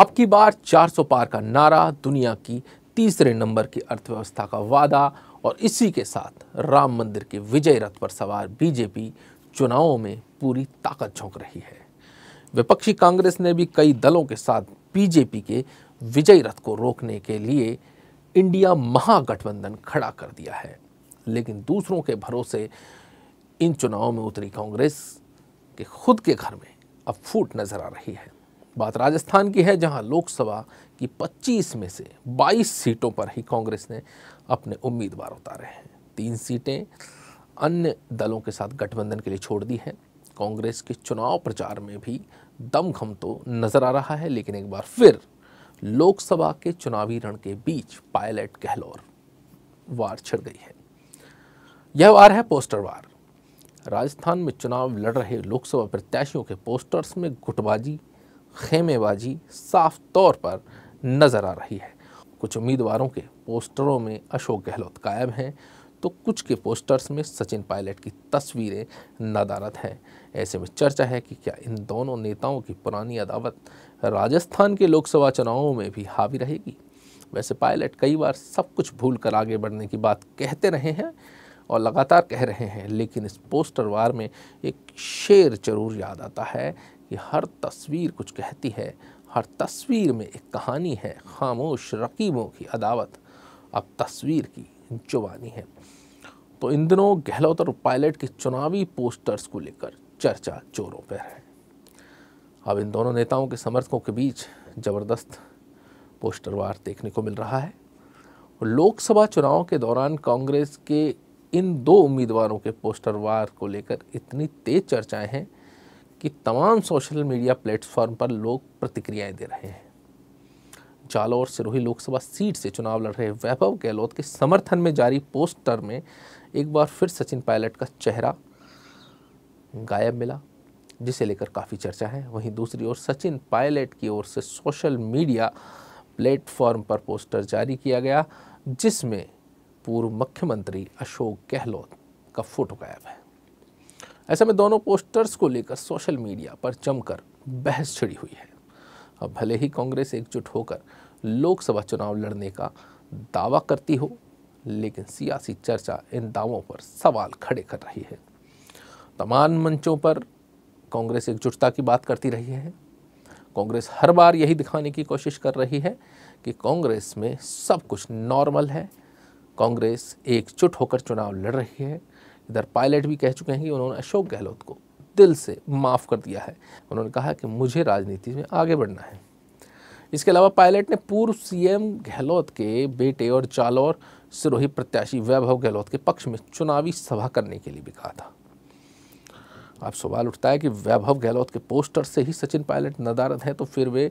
अब की बार 400 पार का नारा दुनिया की तीसरे नंबर की अर्थव्यवस्था का वादा और इसी के साथ राम मंदिर के विजय रथ पर सवार बीजेपी चुनावों में पूरी ताकत झोंक रही है विपक्षी कांग्रेस ने भी कई दलों के साथ बीजेपी के विजय रथ को रोकने के लिए इंडिया महागठबंधन खड़ा कर दिया है लेकिन दूसरों के भरोसे इन चुनावों में उतरी कांग्रेस के खुद के घर में अब फूट नजर आ रही है बात राजस्थान की है जहां लोकसभा की 25 में से 22 सीटों पर ही कांग्रेस ने अपने उम्मीदवार उतारे हैं तीन सीटें अन्य दलों के साथ गठबंधन के लिए छोड़ दी है कांग्रेस के चुनाव प्रचार में भी दमखम तो नज़र आ रहा है लेकिन एक बार फिर लोकसभा के चुनावी रण के बीच पायलट गहलोर वार छिड़ गई है यह वार है पोस्टर वार राजस्थान में चुनाव लड़ रहे लोकसभा प्रत्याशियों के पोस्टर्स में गुटबाजी खेमेबाजी साफ तौर पर नज़र आ रही है कुछ उम्मीदवारों के पोस्टरों में अशोक गहलोत कायब हैं तो कुछ के पोस्टर्स में सचिन पायलट की तस्वीरें नदारत हैं ऐसे में चर्चा है कि क्या इन दोनों नेताओं की पुरानी अदावत राजस्थान के लोकसभा चुनावों में भी हावी रहेगी वैसे पायलट कई बार सब कुछ भूल कर आगे बढ़ने की बात कहते रहे हैं और लगातार कह रहे हैं लेकिन इस पोस्टर वार में एक शेर जरूर याद आता है कि हर तस्वीर कुछ कहती है हर तस्वीर में एक कहानी है खामोश रकीबों की अदावत अब तस्वीर की जुबानी है तो इन दिनों गहलोत और पायलट के चुनावी पोस्टर्स को लेकर चर्चा जोरों पर है अब इन दोनों नेताओं के समर्थकों के बीच ज़बरदस्त पोस्टर वार देखने को मिल रहा है और लोकसभा चुनाव के दौरान कांग्रेस के इन दो उम्मीदवारों के पोस्टर वार को लेकर इतनी तेज चर्चाएं हैं कि तमाम सोशल मीडिया प्लेटफॉर्म पर लोग प्रतिक्रियाएं दे रहे हैं जालौर सिरोही लोकसभा सीट से चुनाव लड़ रहे वैभव गहलोत के समर्थन में जारी पोस्टर में एक बार फिर सचिन पायलट का चेहरा गायब मिला जिसे लेकर काफ़ी चर्चा है वहीं दूसरी ओर सचिन पायलट की ओर से सोशल मीडिया प्लेटफॉर्म पर पोस्टर जारी किया गया जिसमें पूर्व मुख्यमंत्री अशोक गहलोत का फोटो गायब है ऐसे में दोनों पोस्टर्स को लेकर सोशल मीडिया पर जमकर बहस छिड़ी हुई है अब भले ही कांग्रेस एकजुट होकर लोकसभा चुनाव लड़ने का दावा करती हो लेकिन सियासी चर्चा इन दावों पर सवाल खड़े कर रही है तमाम मंचों पर कांग्रेस एकजुटता की बात करती रही है कांग्रेस हर बार यही दिखाने की कोशिश कर रही है कि कांग्रेस में सब कुछ नॉर्मल है कांग्रेस एकजुट होकर चुनाव लड़ रही है इधर पायलट भी कह चुके हैं कि उन्होंने अशोक गहलोत को दिल से माफ़ कर दिया है उन्होंने कहा कि मुझे राजनीति में आगे बढ़ना है इसके अलावा पायलट ने पूर्व सीएम गहलोत के बेटे और जालौर सिरोही प्रत्याशी वैभव गहलोत के पक्ष में चुनावी सभा करने के लिए भी कहा था अब सवाल उठता है कि वैभव गहलोत के पोस्टर से ही सचिन पायलट नदारद हैं तो फिर वे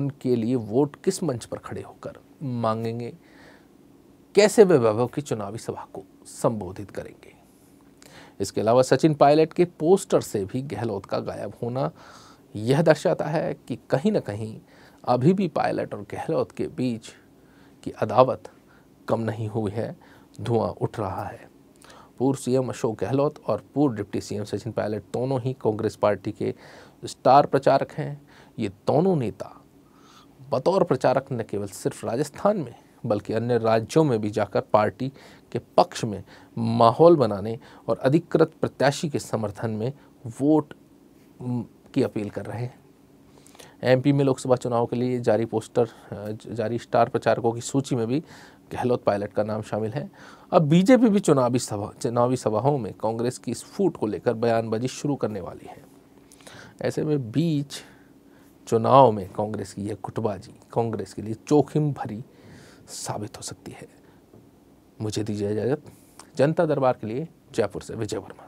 उनके लिए वोट किस मंच पर खड़े होकर मांगेंगे कैसे वे वैभव की चुनावी सभा को संबोधित करेंगे इसके अलावा सचिन पायलट के पोस्टर से भी गहलोत का गायब होना यह दर्शाता है कि कहीं ना कहीं अभी भी पायलट और गहलोत के बीच की अदावत कम नहीं हुई है धुआं उठ रहा है पूर्व सीएम अशोक गहलोत और पूर्व डिप्टी सीएम सचिन पायलट दोनों ही कांग्रेस पार्टी के स्टार प्रचारक हैं ये दोनों नेता बतौर प्रचारक न केवल सिर्फ राजस्थान में बल्कि अन्य राज्यों में भी जाकर पार्टी के पक्ष में माहौल बनाने और अधिकृत प्रत्याशी के समर्थन में वोट की अपील कर रहे हैं एमपी में लोकसभा चुनाव के लिए जारी पोस्टर जारी स्टार प्रचारकों की सूची में भी गहलोत पायलट का नाम शामिल है अब बीजेपी भी चुनावी सभा चुनावी सभाओं में कांग्रेस की इस फूट को लेकर बयानबाजी शुरू करने वाली है ऐसे में बीच चुनाव में कांग्रेस की यह गुटबाजी कांग्रेस के लिए जोखिम भरी साबित हो सकती है मुझे दीजिए इजाज़त जनता दरबार के लिए जयपुर से विजय वर्मा